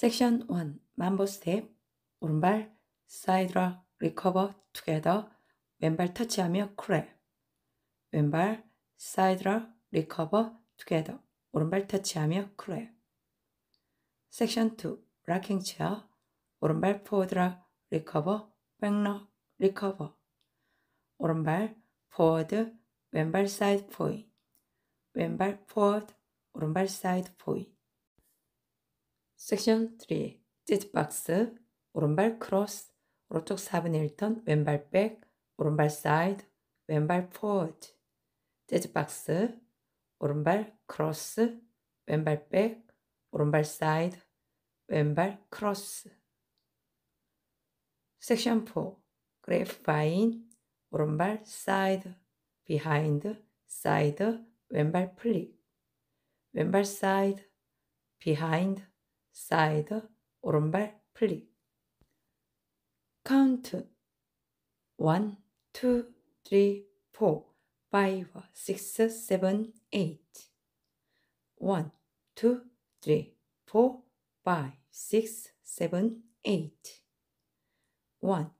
섹션 1 만보 스텝 오른발 사이드락 리커버 투게더 왼발 터치하며 크랩 왼발 사이드락 리커버 투게더 오른발 터치하며 크랩 섹션 2 락킹 체어 오른발 포워드락 리커버 백락 리커버 오른발 포워드 왼발 사이드 포인 왼발 포워드 오른발 사이드 포인 섹션 3. 재즈박스 오른발 크로스 오른쪽 4분의 1턴 왼발 백 오른발 사이드 왼발 포즈드 재즈박스 오른발 크로스 왼발 백 오른발 사이드 왼발 크로스 섹션 4 그래프 바인 오른발 사이드 비하인드 사이드 왼발 플릭 왼발 사이드 비하인드 사이드 오른발 플릭 카운트 1, 2, 3, 4, 5, 6, 7, 8 1, 2, 3, 4, 5, 6, 7, 8 1, 2, 3, 4, 5, 6, 7, 8 1,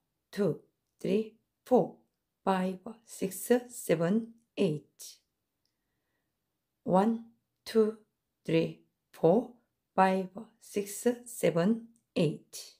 2, 3, 4, 5, 6, 7, 8.